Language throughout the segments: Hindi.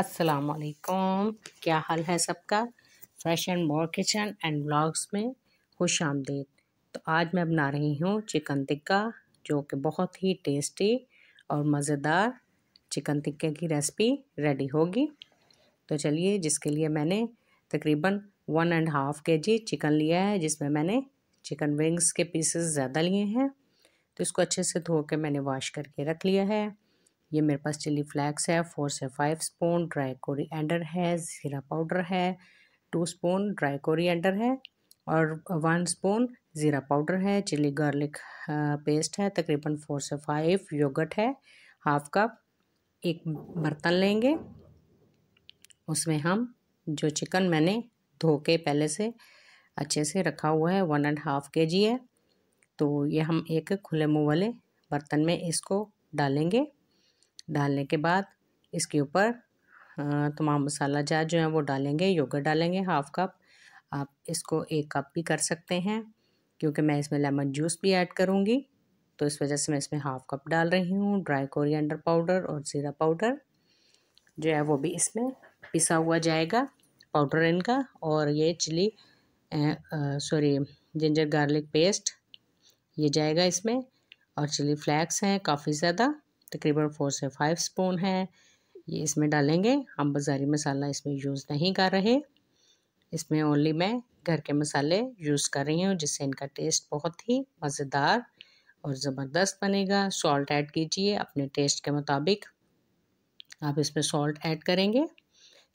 अस्सलाम वालेकुम क्या हाल है सबका fresh and more kitchen and blogs में खुश आमदीद तो आज मैं बना रही हूँ चिकन टिक्का जो कि बहुत ही टेस्टी और मज़ेदार चिकन टिक्के की रेसिपी रेडी होगी तो चलिए जिसके लिए मैंने तकरीबन वन एंड हाफ़ के जी चिकन लिया है जिसमें मैंने चिकन विंग्स के पीसेस ज़्यादा लिए हैं तो इसको अच्छे से धो के मैंने वॉश करके रख लिया है ये मेरे पास चिली फ्लैक्स है फोर से फाइव स्पून ड्राई कोरिएंडर है ज़ीरा पाउडर है टू स्पून ड्राई कोरिएंडर है और वन स्पून ज़ीरा पाउडर है चिली गार्लिक पेस्ट है तकरीबन फोर से फाइव योगट है हाफ कप एक बर्तन लेंगे उसमें हम जो चिकन मैंने धो के पहले से अच्छे से रखा हुआ है वन एंड हाफ के जी है तो ये हम एक खुले मुँह वाले बर्तन में इसको डालेंगे डालने के बाद इसके ऊपर तमाम मसाला जार जो है वो डालेंगे योगर्ट डालेंगे हाफ कप आप इसको एक कप भी कर सकते हैं क्योंकि मैं इसमें लेमन जूस भी ऐड करूँगी तो इस वजह से मैं इसमें हाफ कप डाल रही हूँ ड्राई कोरिएंडर पाउडर और ज़ीरा पाउडर जो है वो भी इसमें पिसा हुआ जाएगा पाउडर इनका और ये chilli sorry ginger garlic paste ये जाएगा इसमें और चिली फ्लैक्स हैं काफ़ी ज़्यादा तकरीबन फोर से फाइव स्पून है ये इसमें डालेंगे हम बाज़ारी मसाला इसमें यूज़ नहीं कर रहे इसमें ओनली मैं घर के मसाले यूज़ कर रही हूँ जिससे इनका टेस्ट बहुत ही मज़ेदार और ज़बरदस्त बनेगा सॉल्ट ऐड कीजिए अपने टेस्ट के मुताबिक आप इसमें सॉल्ट ऐड करेंगे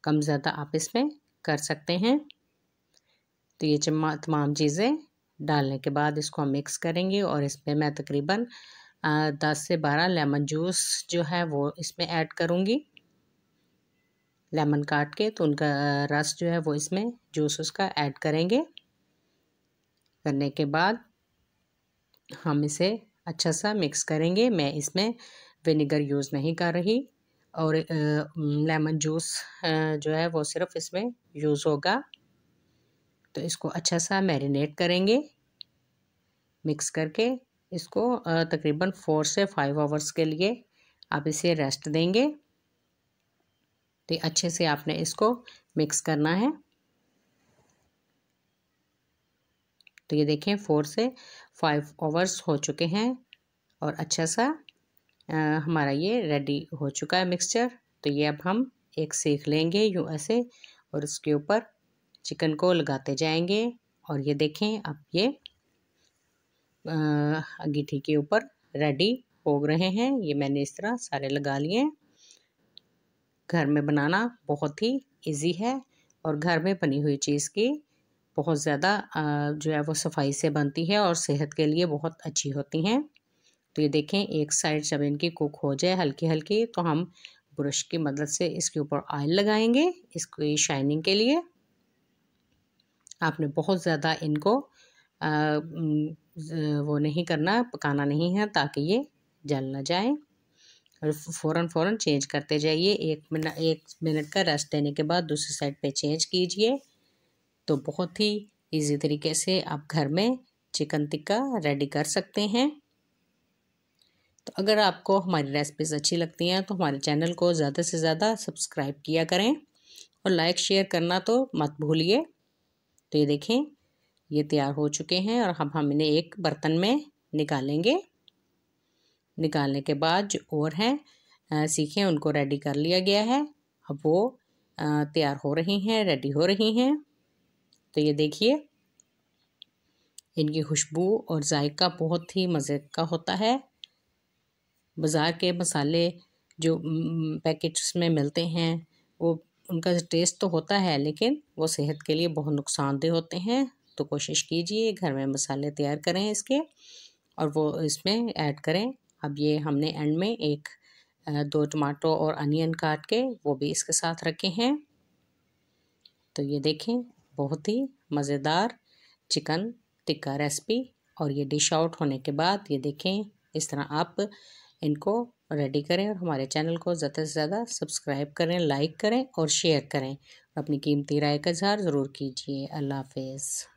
कम ज़्यादा आप इसमें कर सकते हैं तो ये तमाम चीज़ें डालने के बाद इसको हम मिक्स करेंगे और इसमें मैं तकरीबन दस से बारह लेमन जूस जो है वो इसमें ऐड करूँगी लेमन काट के तो उनका रस जो है वो इसमें जूस उसका ऐड करेंगे करने के बाद हम इसे अच्छा सा मिक्स करेंगे मैं इसमें विनेगर यूज़ नहीं कर रही और लेमन जूस जो है वो सिर्फ इसमें यूज़ होगा तो इसको अच्छा सा मैरिनेट करेंगे मिक्स करके इसको तकरीबन फोर से फाइव आवर्स के लिए आप इसे रेस्ट देंगे तो अच्छे से आपने इसको मिक्स करना है तो ये देखें फोर से फाइव आवर्स हो चुके हैं और अच्छा सा आ, हमारा ये रेडी हो चुका है मिक्सचर तो ये अब हम एक सेक लेंगे यूँ ऐसे और इसके ऊपर चिकन को लगाते जाएंगे और ये देखें अब ये अंगीठी के ऊपर रेडी हो रहे हैं ये मैंने इस तरह सारे लगा लिए हैं घर में बनाना बहुत ही इजी है और घर में बनी हुई चीज़ की बहुत ज़्यादा जो है वो सफाई से बनती है और सेहत के लिए बहुत अच्छी होती हैं तो ये देखें एक साइड जब इनकी कुक हो जाए हल्की हल्की तो हम ब्रश की मदद से इसके ऊपर ऑयल लगाएंगे इसकी शाइनिंग के लिए आपने बहुत ज़्यादा इनको आ, वो नहीं करना पकाना नहीं है ताकि ये जल ना जाए और फ़ौरन फ़ौरन चेंज करते जाइए एक मिनट एक मिनट का रेस्ट देने के बाद दूसरी साइड पे चेंज कीजिए तो बहुत ही इजी तरीके से आप घर में चिकन टिक्का रेडी कर सकते हैं तो अगर आपको हमारी रेसिपीज़ अच्छी लगती हैं तो हमारे चैनल को ज़्यादा से ज़्यादा सब्सक्राइब किया करें और लाइक शेयर करना तो मत भूलिए तो ये देखें ये तैयार हो चुके हैं और हम हम इन्हें एक बर्तन में निकालेंगे निकालने के बाद जो और हैं सीखें उनको रेडी कर लिया गया है अब वो तैयार हो रही हैं रेडी हो रही हैं तो ये देखिए इनकी खुशबू और जायका बहुत ही मज़े का होता है बाज़ार के मसाले जो पैकेट्स में मिलते हैं वो उनका टेस्ट तो होता है लेकिन वो सेहत के लिए बहुत नुकसानदेह होते हैं तो कोशिश कीजिए घर में मसाले तैयार करें इसके और वो इसमें ऐड करें अब ये हमने एंड में एक दो टमाटो और अनियन काट के वो भी इसके साथ रखे हैं तो ये देखें बहुत ही मज़ेदार चिकन टिक्का रेसिपी और ये डिश आउट होने के बाद ये देखें इस तरह आप इनको रेडी करें और हमारे चैनल को ज़्यादा से ज़्यादा सब्सक्राइब करें लाइक करें और शेयर करें अपनी कीमती राय का इजहार ज़रूर कीजिए अल्लाह हाफिज़